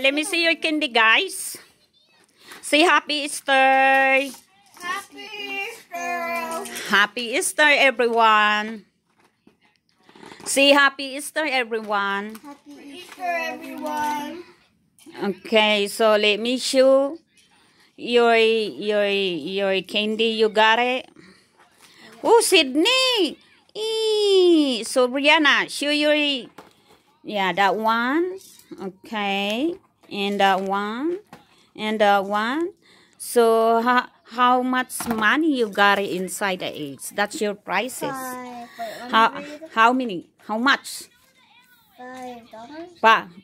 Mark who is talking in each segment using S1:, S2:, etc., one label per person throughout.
S1: Let me see your candy, guys. Say happy Easter. Happy Easter. Happy Easter, everyone. Say happy Easter, everyone. Happy Easter, everyone. Okay, so let me show your your your candy. You got it. Oh, Sydney. Eee. So Brianna, show your yeah that one. Okay. and uh, one and uh, one so how much money you got inside the eggs that's your prices five, how how many how much five dollars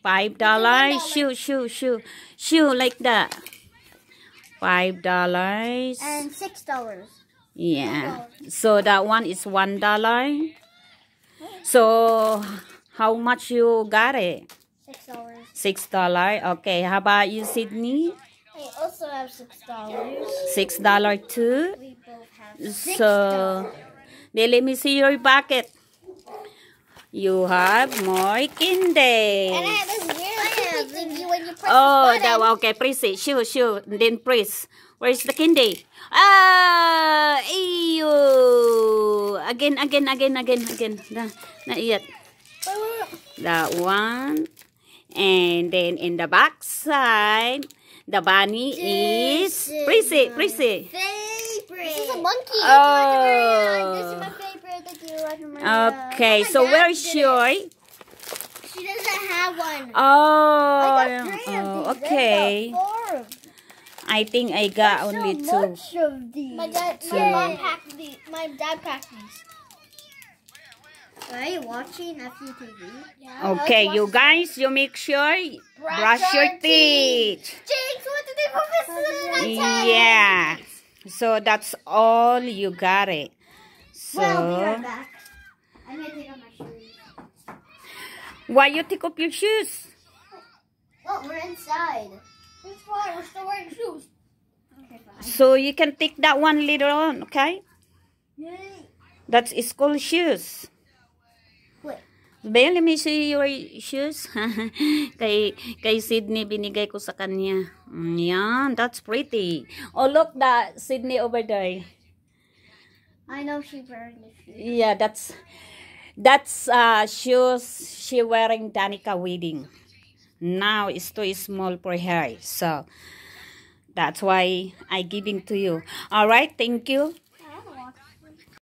S1: five dollars shoot shoot shoot shoot like that five dollars and six dollars yeah dollars so that one is one dollar so how much you got it Six dollars. Six dollar. Okay. How about you, Sydney? I also have six dollars. Six dollar too. We both have six So, now let me see your bucket. You have more candy. And I have when you press Oh, that one. Okay, press it. Shoot, shoot. then press. Where's the candy? Ah, ew. Again, again, again, again, again. Not yet. That one. And then in the back side, the bunny this is Prissy. Prissy. Favorite. This is a monkey. Oh. Okay, oh so where is Joy? She doesn't have one. Oh. oh okay. I think I got There's only so two. My dad, my, dad packed these. my dad packed these. Are watching FUTV? okay, you guys, you make sure brush, brush your teeth. teeth. Jinx, what did they put professor Yeah. So that's all you got it. So well, we are back. I'm gonna take off my shoes. Why you take off your shoes? Well, we're inside. That's why we're still wearing shoes. Okay, so you can take that one later on, okay? Yay. That's school shoes. Bel, let me see your shoes. kay, kay Sydney, binigay ko sa kanya. Mm, yan, that's pretty. Oh, look that Sydney over there. I know she wearing Yeah, that's, that's uh, shoes she wearing Danica wedding. Now, it's too small for her. So, that's why I giving to you. All right, thank you.